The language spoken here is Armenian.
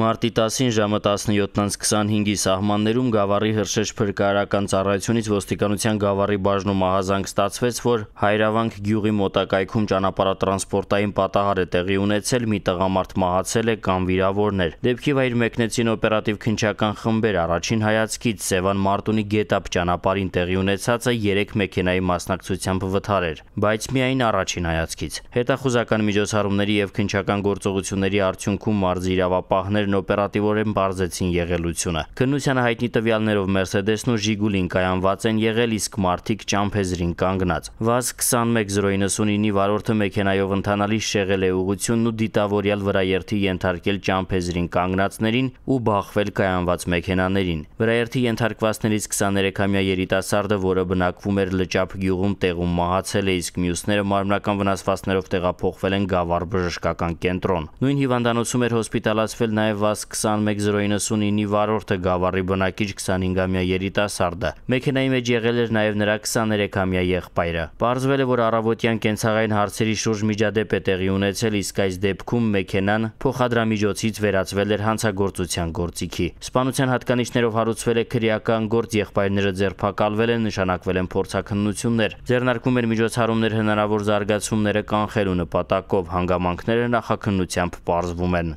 Մարտի 10-ին ժամը 17:25-ի սահմաններում Գավառի Հրշեջ փրկարարական ծառայությունից ոստիկանության Գավառի բաժնում ահազանգ ստացվեց, որ Հայրավանք գյուղի մոտակայքում ճանապարհատրանսպորտային պատահար է տեղի ունեցել, մի տղամարդ մահացել է կամ վիրավորներ։ Դեպքի վայր մեկնեցին օպերատիվ քնչական խմբեր, առաջին հայացքից Սևան Մարտունի գետապ ճանապարհին տեղի ունեցածը 3 մեքենայի մասնակցությամբ վթար էր, բայց միայն առաջին հայացքից։ Հետախուզական միջոցառումների եւ քնչական գործողությունների արդյունքում մարզի իրավապահներ ընկերներն օպերատիվորեն բարձեցին եղելությունը։ Քննության հայտնի տվյալներով Mercedes-ն ու Ժիգուլին կայանված են եղել, իսկ մարդիկ ճամփեզրին կանգնած։ ՎԱԶ 21099-ի վարորդը մեքենայով ընթանալիս շեղել է ուղությունն ու դիտավորյալ վրաերթի ենթարկել ճամփեզրին կանգնածներին ու բախվել կայանված մեքենաներին։ Վրաերթի ենթարկվածներից 23-ամյա երիտասարդը, որը բնակվում էր Լճապ գյուղում, տեղում մահացել է, իսկ մյուսները մարմնական վնասվածքներով տեղափոխվել են գավառ բժշկական կենտրոն։ Նույն հիվանդանոցում էր հոսպիտալացվել նաև Վազ 21099-ի վարորդը գավառի բնակիչ 25-ամյա երիտասարդը։ Մեքենայի մեջ եղել էր նաև նրա 23-ամյա եղբայրը։ Պարզվել է, որ առավոտյան կենցաղային հարցերի շուրջ միջադեպ է տեղի ունեցել, իսկ այս դեպքում մեքենան փոխադրամիջոցից վերածվել էր հանցագործության գործիքի։ Սպանության հատկանիշներով հարուցվել է քրեական գործ, եղբայրները ձերբակալվել են, նշանակվել են փորձակնություններ։ Ձեռնարկում էր միջոցառումներ հնարավոր զարգացումները կանխելու նպատակով հանգամանքները նախաքննությամբ պարզվում են։